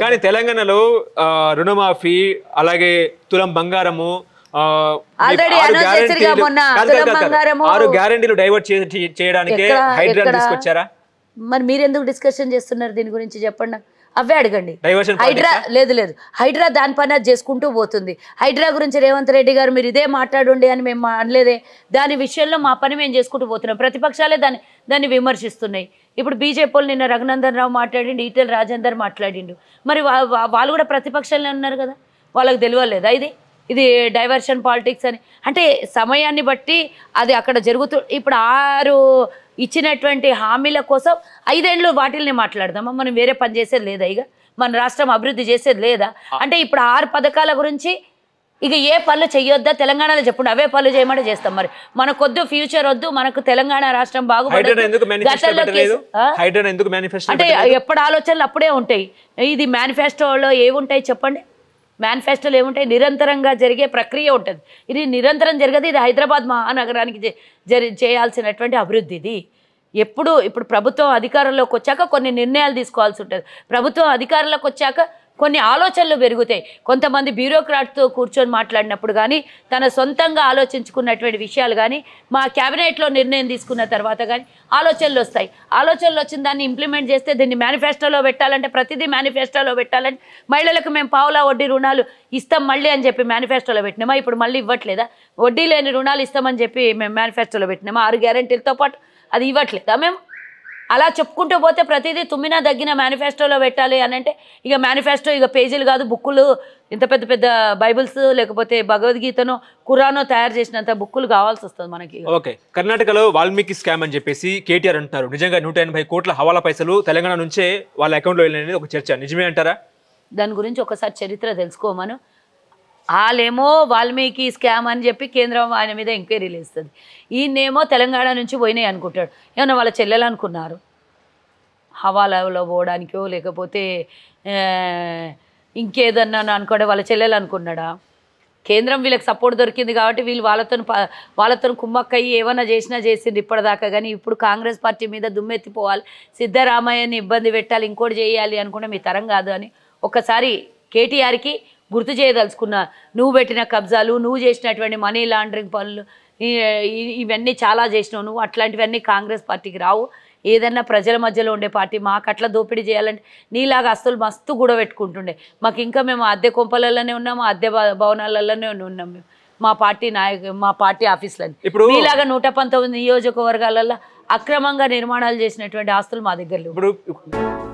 కానీ తెలంగాణలో రుణమాఫీ అలాగే తులం బంగారము ఆరు గ్యారంటీలు డైవర్ట్ చేయడానికి హైదరాబాద్ తీసుకొచ్చారా మరి మీరెందుకు డిస్కషన్ చేస్తున్నారు దీని గురించి చెప్పండి అవే అడగండి హైడ్రా లేదు లేదు హైడ్రా దాని పని చేసుకుంటూ పోతుంది హైడ్రా గురించి రేవంత్ రెడ్డి గారు మీరు ఇదే మాట్లాడండి అని మేము అనలేదే దాని విషయంలో మా పని మేము చేసుకుంటూ పోతున్నాం ప్రతిపక్షాలే దాన్ని దాన్ని విమర్శిస్తున్నాయి ఇప్పుడు బీజేపీ నిన్న రఘునందన్ రావు మాట్లాడిండు ఈటెల రాజేందర్ మాట్లాడిండు మరి వాళ్ళు కూడా ప్రతిపక్షాలనే ఉన్నారు కదా వాళ్ళకి తెలియలేదా ఇది ఇది డైవర్షన్ పాలిటిక్స్ అని అంటే సమయాన్ని బట్టి అది అక్కడ జరుగుతు ఇప్పుడు ఆరు ఇచ్చినటువంటి హామీల కోసం ఐదేళ్ళు వాటిల్ని మాట్లాడదామా మనం వేరే పని చేసేది లేదా ఇక మన రాష్ట్రం అభివృద్ధి చేసేది లేదా అంటే ఇప్పుడు ఆరు పథకాల గురించి ఇక ఏ పనులు చేయొద్దా తెలంగాణలో చెప్పండి అవే పనులు చేయమని చేస్తాం మరి మనకు వద్దు ఫ్యూచర్ వద్దు మనకు తెలంగాణ రాష్ట్రం బాగుపడదు అంటే ఎప్పుడు ఆలోచనలు అప్పుడే ఉంటాయి ఇది మేనిఫెస్టోలో ఏముంటాయి చెప్పండి మేనిఫెస్టోలు ఏముంటాయి నిరంతరంగా జరిగే ప్రక్రియ ఉంటుంది ఇది నిరంతరం జరగదు ఇది హైదరాబాద్ మహానగరానికి జరి చేయాల్సినటువంటి అభివృద్ధి ఇది ఎప్పుడు ఇప్పుడు ప్రభుత్వం అధికారంలోకి వచ్చాక కొన్ని నిర్ణయాలు తీసుకోవాల్సి ఉంటుంది ప్రభుత్వం అధికారంలోకి వచ్చాక కొన్ని ఆలోచనలు పెరుగుతాయి కొంతమంది బ్యూరోక్రాట్తో కూర్చొని మాట్లాడినప్పుడు కానీ తన సొంతంగా ఆలోచించుకున్నటువంటి విషయాలు కానీ మా క్యాబినెట్లో నిర్ణయం తీసుకున్న తర్వాత కానీ ఆలోచనలు వస్తాయి ఆలోచనలు వచ్చిన దాన్ని ఇంప్లిమెంట్ చేస్తే దీన్ని మేనిఫెస్టోలో పెట్టాలంటే ప్రతిదీ మేనిఫెస్టోలో పెట్టాలంటే మహిళలకు మేము పావులా వడ్డీ రుణాలు ఇస్తాం మళ్ళీ అని చెప్పి మేనిఫెస్టోలో పెట్టినామా ఇప్పుడు మళ్ళీ ఇవ్వట్లేదా వడ్డీ లేని రుణాలు ఇస్తామని చెప్పి మేము మేనిఫెస్టోలో పెట్టినామా ఆరు గ్యారంటీలతో పాటు అది ఇవ్వట్లేదా మేము అలా చెప్పుకుంటూ పోతే ప్రతిదీ తుమ్మినా దగ్గిన మేనిఫెస్టోలో పెట్టాలి అని అంటే ఇక మేనిఫెస్టో ఇక పేజీలు కాదు బుక్కులు ఇంత పెద్ద పెద్ద బైబిల్స్ లేకపోతే భగవద్గీతను కురానో తయారు చేసినంత బుక్కులు కావాల్సి వస్తుంది మనకి ఓకే కర్ణాటకలో వాల్మీకి స్కామ్ అని చెప్పేసి కేటీఆర్ అంటారు నిజంగా నూట ఎనభై కోట్ల హవాలా పైసలు తెలంగాణ నుంచే వాళ్ళ అకౌంట్లో వెళ్ళినది ఒక చర్చ నిజమే అంటారా దాని గురించి ఒకసారి చరిత్ర తెలుసుకోమను వాళ్ళేమో వాల్మీకి స్కామ్ అని చెప్పి కేంద్రం ఆయన మీద ఎంక్వైరీలు ఇస్తుంది ఈయనేమో తెలంగాణ నుంచి పోయినాయి అనుకుంటాడు ఏమన్నా వాళ్ళ చెల్లెలు అనుకున్నారు హవాలాలో పోవడానికో లేకపోతే ఇంకేదన్నా అనుకోండి వాళ్ళ చెల్లెలు అనుకున్నాడా కేంద్రం వీళ్ళకి సపోర్ట్ దొరికింది కాబట్టి వీళ్ళు వాళ్ళతో వాళ్ళతో కుమ్మక్కయ్యి ఏమన్నా చేసినా చేసింది ఇప్పటిదాకా కానీ ఇప్పుడు కాంగ్రెస్ పార్టీ మీద దుమ్మెత్తిపోవాలి సిద్ధరామయ్యని ఇబ్బంది పెట్టాలి ఇంకోటి చేయాలి అనుకుంటే మీ తరం కాదు అని ఒకసారి కేటీఆర్కి గుర్తు చేయదలుచుకున్నా నువ్వు పెట్టిన కబ్జాలు నువ్వు చేసినటువంటి మనీ లాండరింగ్ పనులు ఇవన్నీ చాలా చేసినావు నువ్వు అట్లాంటివన్నీ కాంగ్రెస్ పార్టీకి రావు ఏదన్నా ప్రజల మధ్యలో ఉండే పార్టీ మాకు అట్లా దోపిడీ చేయాలంటే నీలాగా అస్సలు మస్తు పెట్టుకుంటుండే మాకు ఇంకా మేము అద్దె కొంపలలోనే ఉన్నాము అద్దె భవనాలలోనే ఉన్నాం మేము మా పార్టీ నాయక మా పార్టీ ఆఫీసులని ఇప్పుడు ఇలాగా నూట పంతొమ్మిది నియోజకవర్గాలలో అక్రమంగా నిర్మాణాలు చేసినటువంటి ఆస్తులు మా దగ్గర ఇప్పుడు